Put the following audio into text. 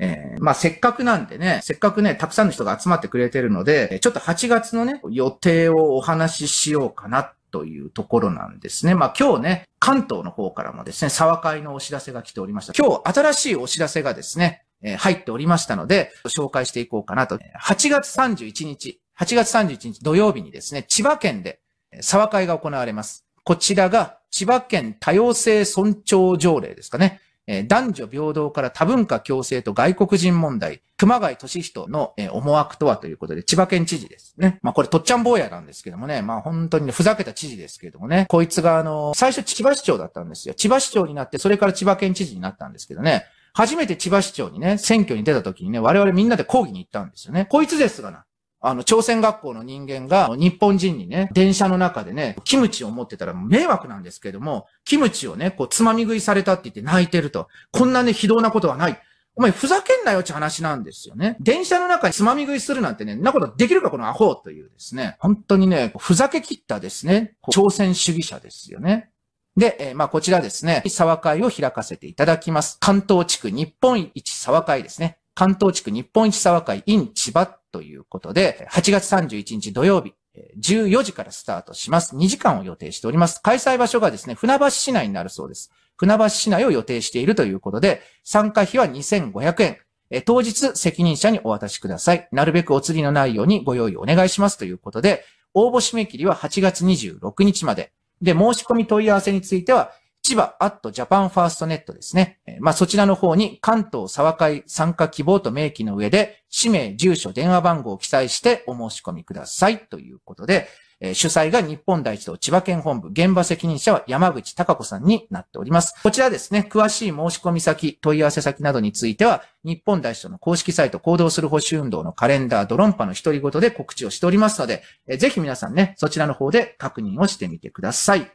えー、まあ、せっかくなんでね、せっかくね、たくさんの人が集まってくれてるので、ちょっと8月のね、予定をお話ししようかなというところなんですね。まあ、今日ね、関東の方からもですね、沢会のお知らせが来ておりました。今日新しいお知らせがですね、えー、入っておりましたので、紹介していこうかなと。8月31日、8月31日土曜日にですね、千葉県で沢会が行われます。こちらが千葉県多様性尊重条例ですかね。え男女平等から多文化共生と外国人問題、熊谷俊人の、え思惑とはということで、千葉県知事ですね。まあこれとっちゃん坊やなんですけどもね、まあ本当に、ね、ふざけた知事ですけどもね、こいつがあの、最初千葉市長だったんですよ。千葉市長になって、それから千葉県知事になったんですけどね、初めて千葉市長にね、選挙に出た時にね、我々みんなで抗議に行ったんですよね。こいつですがな。あの、朝鮮学校の人間が、日本人にね、電車の中でね、キムチを持ってたら迷惑なんですけども、キムチをね、こう、つまみ食いされたって言って泣いてると。こんなね、非道なことはない。お前、ふざけんなよって話なんですよね。電車の中につまみ食いするなんてね、なことできるか、このアホというですね。本当にね、ふざけ切ったですね、朝鮮主義者ですよね。で、えー、まあ、こちらですね、沢会を開かせていただきます。関東地区日本一沢会ですね。関東地区日本一沢会 in 千葉ということで、8月31日土曜日、14時からスタートします。2時間を予定しております。開催場所がですね、船橋市内になるそうです。船橋市内を予定しているということで、参加費は2500円。え当日、責任者にお渡しください。なるべくお釣りのないようにご用意お願いしますということで、応募締め切りは8月26日まで。で、申し込み問い合わせについては、千葉アットジャパンファーストネットですね。まあ、そちらの方に関東沢会参加希望と明記の上で、氏名、住所、電話番号を記載してお申し込みくださいということで、え主催が日本第一党千葉県本部、現場責任者は山口隆子さんになっております。こちらですね、詳しい申し込み先、問い合わせ先などについては、日本第一との公式サイト行動する保守運動のカレンダー、ドロンパの独り言で告知をしておりますので、えぜひ皆さんね、そちらの方で確認をしてみてください。